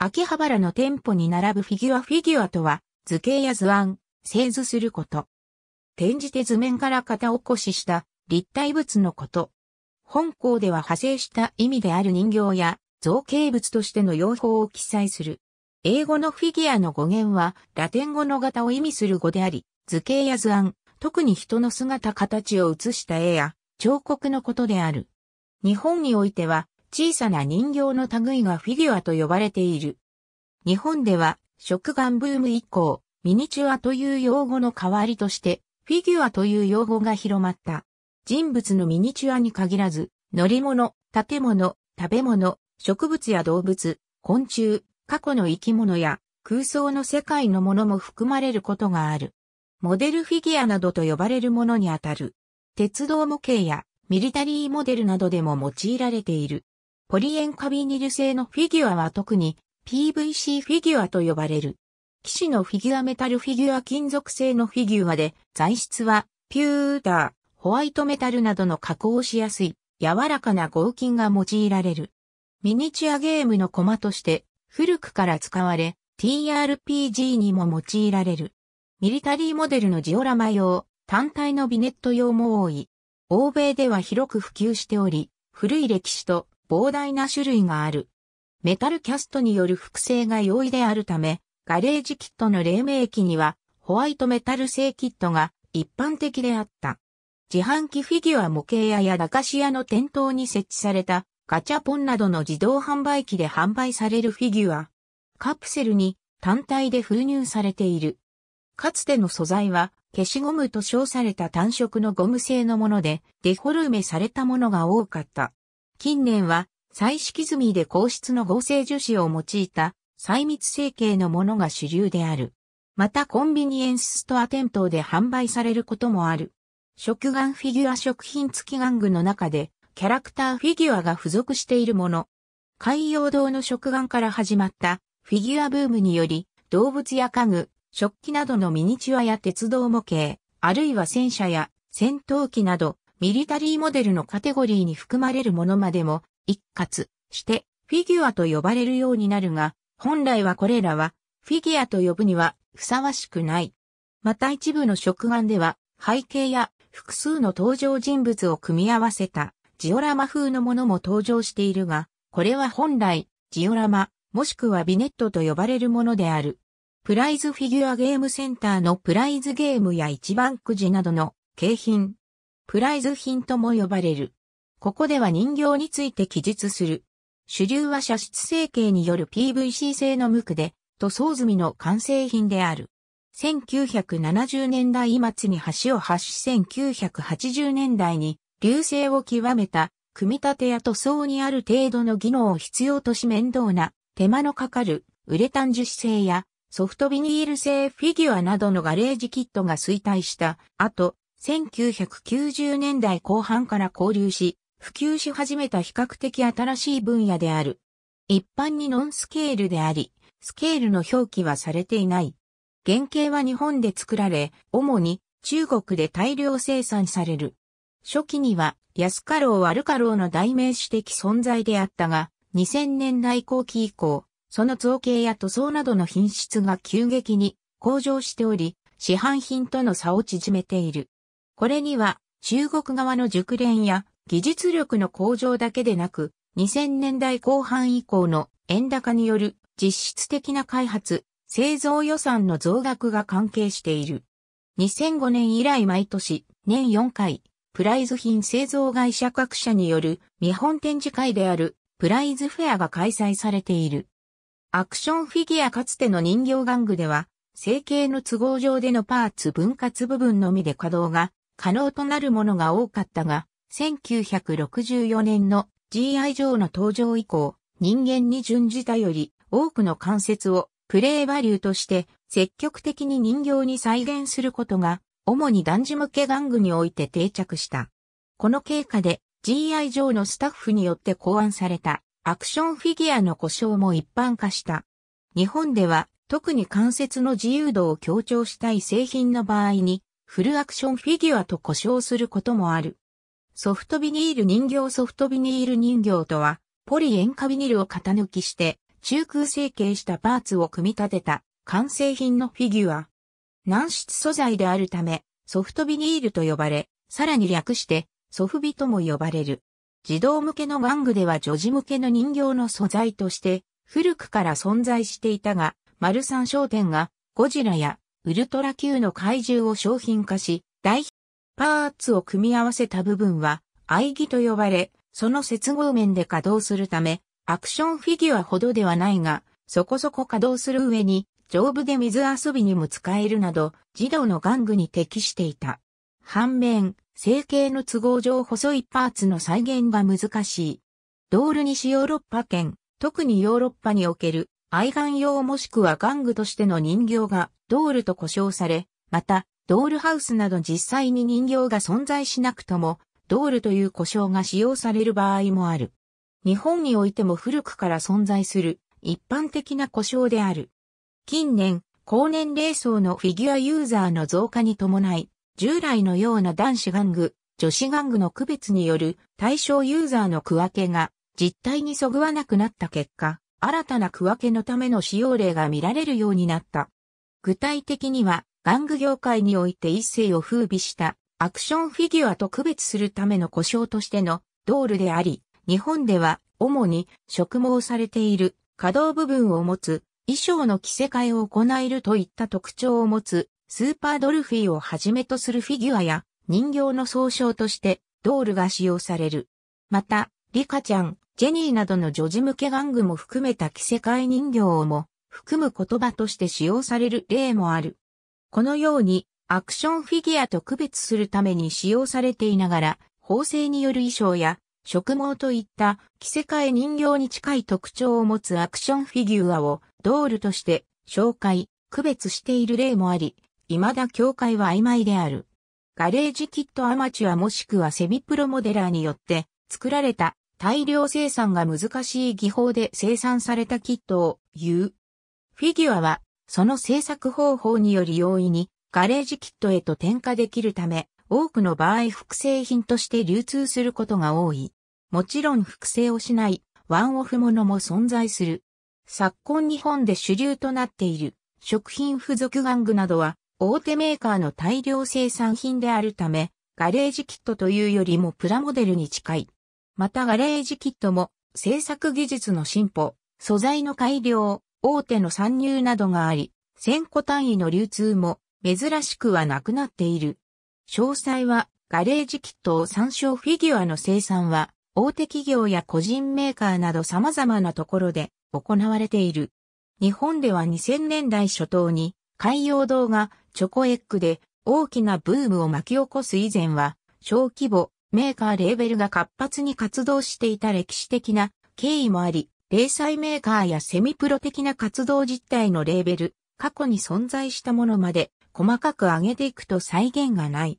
秋葉原の店舗に並ぶフィギュアフィギュアとは、図形や図案、製図すること。転じて図面から型起こしした立体物のこと。本校では派生した意味である人形や造形物としての用法を記載する。英語のフィギュアの語源はラテン語の型を意味する語であり、図形や図案、特に人の姿形を写した絵や彫刻のことである。日本においては小さな人形の類がフィギュアと呼ばれている。日本では、食玩ブーム以降、ミニチュアという用語の代わりとして、フィギュアという用語が広まった。人物のミニチュアに限らず、乗り物、建物、食べ物、植物や動物、昆虫、過去の生き物や空想の世界のものも含まれることがある。モデルフィギュアなどと呼ばれるものにあたる。鉄道模型やミリタリーモデルなどでも用いられている。ポリエンカビニル製のフィギュアは特に PVC フィギュアと呼ばれる。騎士のフィギュアメタルフィギュア金属製のフィギュアで材質はピューター、ホワイトメタルなどの加工しやすい柔らかな合金が用いられる。ミニチュアゲームのコマとして古くから使われ TRPG にも用いられる。ミリタリーモデルのジオラマ用、単体のビネット用も多い。欧米では広く普及しており、古い歴史と膨大な種類がある。メタルキャストによる複製が容易であるため、ガレージキットの黎明期には、ホワイトメタル製キットが一般的であった。自販機フィギュア模型屋や駄菓子屋の店頭に設置されたガチャポンなどの自動販売機で販売されるフィギュア。カプセルに単体で封入されている。かつての素材は消しゴムと称された単色のゴム製のものでデフォルメされたものが多かった。近年は、彩色済みで硬質の合成樹脂を用いた、細密成形のものが主流である。またコンビニエンスストア店頭で販売されることもある。食玩フィギュア食品付き玩具の中で、キャラクターフィギュアが付属しているもの。海洋堂の食玩から始まったフィギュアブームにより、動物や家具、食器などのミニチュアや鉄道模型、あるいは戦車や戦闘機など、ミリタリーモデルのカテゴリーに含まれるものまでも、一括してフィギュアと呼ばれるようになるが、本来はこれらはフィギュアと呼ぶにはふさわしくない。また一部の食玩では背景や複数の登場人物を組み合わせたジオラマ風のものも登場しているが、これは本来ジオラマもしくはビネットと呼ばれるものである。プライズフィギュアゲームセンターのプライズゲームや一番くじなどの景品、プライズ品とも呼ばれる。ここでは人形について記述する。主流は射出成形による PVC 製の無垢で、塗装済みの完成品である。1970年代末に橋を発し1980年代に流星を極めた組み立てや塗装にある程度の技能を必要とし面倒な手間のかかるウレタン樹脂製やソフトビニール製フィギュアなどのガレージキットが衰退した後1990年代後半から交流し、普及し始めた比較的新しい分野である。一般にノンスケールであり、スケールの表記はされていない。原型は日本で作られ、主に中国で大量生産される。初期には安かろう悪かろうの代名詞的存在であったが、2000年代後期以降、その造形や塗装などの品質が急激に向上しており、市販品との差を縮めている。これには中国側の熟練や技術力の向上だけでなく、2000年代後半以降の円高による実質的な開発、製造予算の増額が関係している。2005年以来毎年年4回、プライズ品製造会社各社による見本展示会であるプライズフェアが開催されている。アクションフィギュアかつての人形玩具では、成形の都合上でのパーツ分割部分のみで稼働が可能となるものが多かったが、1964年の GI 上の登場以降、人間に準じたより多くの関節をプレイバリューとして積極的に人形に再現することが、主に男児向け玩具において定着した。この経過で GI 上のスタッフによって考案されたアクションフィギュアの故障も一般化した。日本では特に関節の自由度を強調したい製品の場合にフルアクションフィギュアと呼称することもある。ソフトビニール人形ソフトビニール人形とは、ポリ塩化ビニルを型抜きして、中空成形したパーツを組み立てた完成品のフィギュア。軟質素材であるため、ソフトビニールと呼ばれ、さらに略して、ソフビとも呼ばれる。児童向けの玩具では女児向けの人形の素材として、古くから存在していたが、丸三商店が、ゴジラやウルトラ Q の怪獣を商品化し、代表パーツを組み合わせた部分は、愛義と呼ばれ、その接合面で稼働するため、アクションフィギュアほどではないが、そこそこ稼働する上に、丈夫で水遊びにも使えるなど、児童の玩具に適していた。反面、成形の都合上細いパーツの再現が難しい。ドール西ヨーロッパ圏、特にヨーロッパにおける愛玩用もしくは玩具としての人形がドールと呼称され、また、ドールハウスなど実際に人形が存在しなくとも、ドールという呼称が使用される場合もある。日本においても古くから存在する一般的な故障である。近年、高年齢層のフィギュアユーザーの増加に伴い、従来のような男子玩具、女子玩具の区別による対象ユーザーの区分けが実態にそぐわなくなった結果、新たな区分けのための使用例が見られるようになった。具体的には、玩具業界において一世を風靡したアクションフィギュアと区別するための故障としてのドールであり、日本では主に植毛されている可動部分を持つ衣装の着せ替えを行えるといった特徴を持つスーパードルフィーをはじめとするフィギュアや人形の総称としてドールが使用される。また、リカちゃん、ジェニーなどの女児向け玩具も含めた着せ替え人形をも含む言葉として使用される例もある。このようにアクションフィギュアと区別するために使用されていながら、縫製による衣装や植毛といった着せ替え人形に近い特徴を持つアクションフィギュアをドールとして紹介、区別している例もあり、未だ境界は曖昧である。ガレージキットアマチュアもしくはセミプロモデラーによって作られた大量生産が難しい技法で生産されたキットを言う。フィギュアは、その制作方法により容易にガレージキットへと転化できるため、多くの場合複製品として流通することが多い。もちろん複製をしないワンオフものも存在する。昨今日本で主流となっている食品付属玩具などは大手メーカーの大量生産品であるため、ガレージキットというよりもプラモデルに近いまたガレージキットも制作技術の進歩、素材の改良、大手の参入などがあり、1000個単位の流通も珍しくはなくなっている。詳細はガレージキットを参照フィギュアの生産は大手企業や個人メーカーなど様々なところで行われている。日本では2000年代初頭に海洋堂がチョコエッグで大きなブームを巻き起こす以前は小規模メーカーレーベルが活発に活動していた歴史的な経緯もあり、零細メーカーやセミプロ的な活動実態のレーベル、過去に存在したものまで細かく上げていくと再現がない。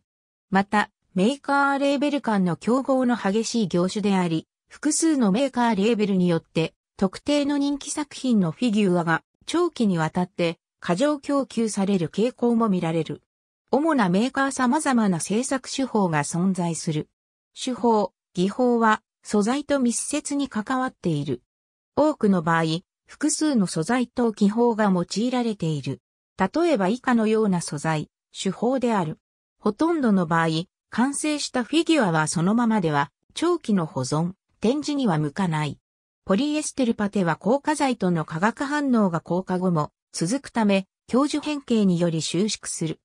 また、メーカーレーベル間の競合の激しい業種であり、複数のメーカーレーベルによって特定の人気作品のフィギュアが長期にわたって過剰供給される傾向も見られる。主なメーカー様々な制作手法が存在する。手法、技法は素材と密接に関わっている。多くの場合、複数の素材と技法が用いられている。例えば以下のような素材、手法である。ほとんどの場合、完成したフィギュアはそのままでは、長期の保存、展示には向かない。ポリエステルパテは硬化剤との化学反応が硬化後も続くため、教授変形により収縮する。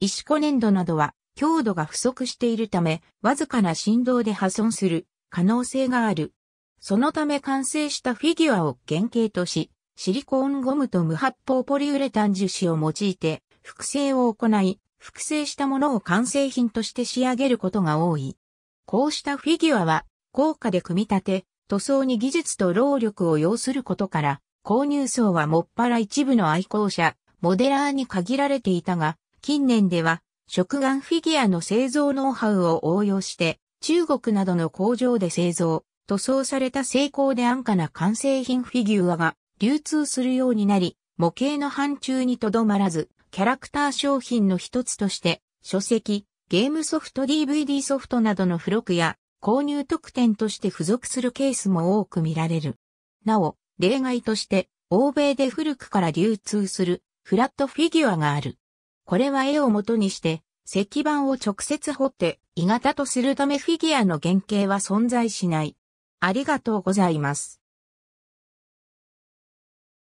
石子粘土などは強度が不足しているため、わずかな振動で破損する可能性がある。そのため完成したフィギュアを原型とし、シリコーンゴムと無発泡ポリウレタン樹脂を用いて複製を行い、複製したものを完成品として仕上げることが多い。こうしたフィギュアは高価で組み立て、塗装に技術と労力を要することから、購入層はもっぱら一部の愛好者、モデラーに限られていたが、近年では食玩フィギュアの製造ノウハウを応用して、中国などの工場で製造、塗装された成功で安価な完成品フィギュアが流通するようになり、模型の範疇にとどまらず、キャラクター商品の一つとして、書籍、ゲームソフト DVD ソフトなどの付録や購入特典として付属するケースも多く見られる。なお、例外として、欧米で古くから流通するフラットフィギュアがある。これは絵を元にして、石板を直接掘って、鋳型とするためフィギュアの原型は存在しない。ありがとうございます。